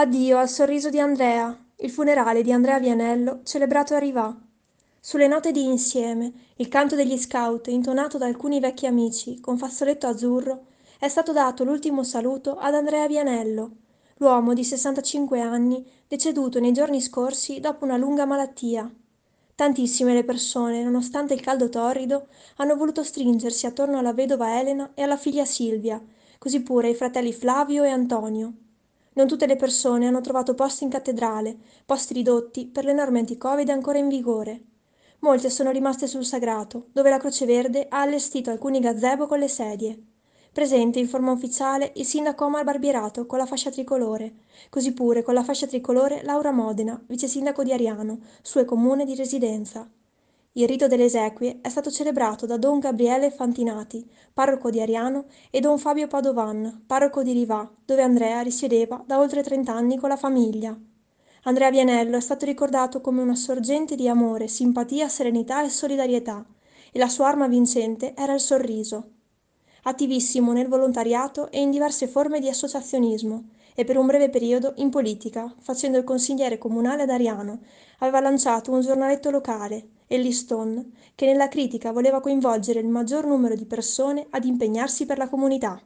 addio al sorriso di Andrea, il funerale di Andrea Vianello, celebrato a Rivà. Sulle note di Insieme, il canto degli scout, intonato da alcuni vecchi amici, con fazzoletto azzurro, è stato dato l'ultimo saluto ad Andrea Vianello, l'uomo di 65 anni deceduto nei giorni scorsi dopo una lunga malattia. Tantissime le persone, nonostante il caldo torrido, hanno voluto stringersi attorno alla vedova Elena e alla figlia Silvia, così pure i fratelli Flavio e Antonio. Non tutte le persone hanno trovato posti in cattedrale, posti ridotti per le norme anti-Covid ancora in vigore. Molte sono rimaste sul sagrato, dove la Croce Verde ha allestito alcuni gazebo con le sedie. Presente in forma ufficiale il sindaco Omar Barbierato con la fascia tricolore, così pure con la fascia tricolore Laura Modena, vice sindaco di Ariano, suo comune di residenza. Il rito delle esequie è stato celebrato da don Gabriele Fantinati, parroco di Ariano, e don Fabio Padovan, parroco di Rivà, dove Andrea risiedeva da oltre trent'anni con la famiglia. Andrea Vianello è stato ricordato come una sorgente di amore, simpatia, serenità e solidarietà, e la sua arma vincente era il sorriso attivissimo nel volontariato e in diverse forme di associazionismo e per un breve periodo in politica, facendo il consigliere comunale ad Ariano. Aveva lanciato un giornaletto locale, El che nella critica voleva coinvolgere il maggior numero di persone ad impegnarsi per la comunità.